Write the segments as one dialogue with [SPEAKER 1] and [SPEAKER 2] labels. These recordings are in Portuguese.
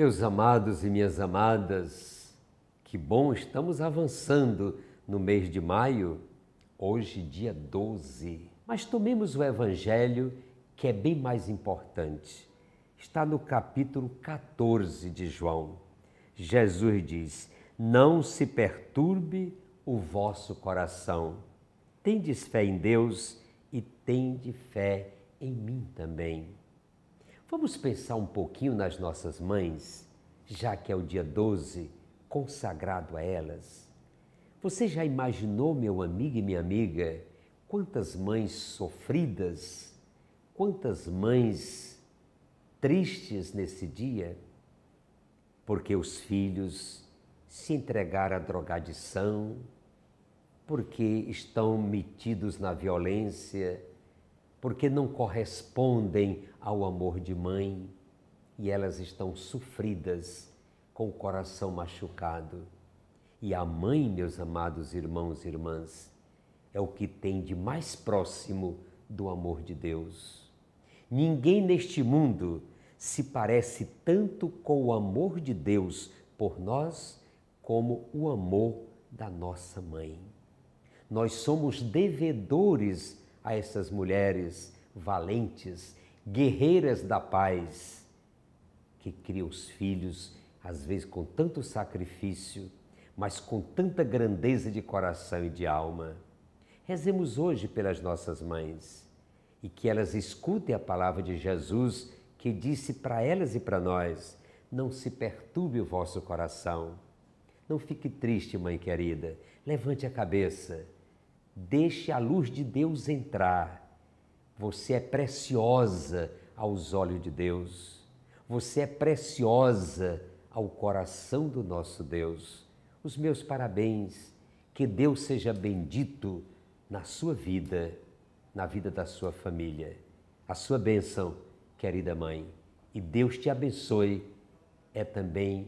[SPEAKER 1] Meus amados e minhas amadas, que bom, estamos avançando no mês de maio, hoje, dia 12. Mas tomemos o Evangelho, que é bem mais importante. Está no capítulo 14 de João. Jesus diz: Não se perturbe o vosso coração. Tendes fé em Deus e tende fé em mim também. Vamos pensar um pouquinho nas nossas mães, já que é o dia 12 consagrado a elas. Você já imaginou, meu amigo e minha amiga, quantas mães sofridas, quantas mães tristes nesse dia? Porque os filhos se entregaram à drogadição, porque estão metidos na violência, porque não correspondem ao amor de mãe e elas estão sofridas, com o coração machucado. E a mãe, meus amados irmãos e irmãs, é o que tem de mais próximo do amor de Deus. Ninguém neste mundo se parece tanto com o amor de Deus por nós como o amor da nossa mãe. Nós somos devedores a essas mulheres valentes, guerreiras da paz, que criam os filhos, às vezes com tanto sacrifício, mas com tanta grandeza de coração e de alma. Rezemos hoje pelas nossas mães e que elas escutem a palavra de Jesus que disse para elas e para nós: Não se perturbe o vosso coração. Não fique triste, mãe querida. Levante a cabeça Deixe a luz de Deus entrar. Você é preciosa aos olhos de Deus. Você é preciosa ao coração do nosso Deus. Os meus parabéns. Que Deus seja bendito na sua vida, na vida da sua família. A sua bênção, querida mãe. E Deus te abençoe. É também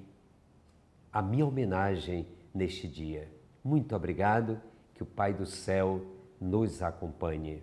[SPEAKER 1] a minha homenagem neste dia. Muito obrigado que o Pai do céu nos acompanhe.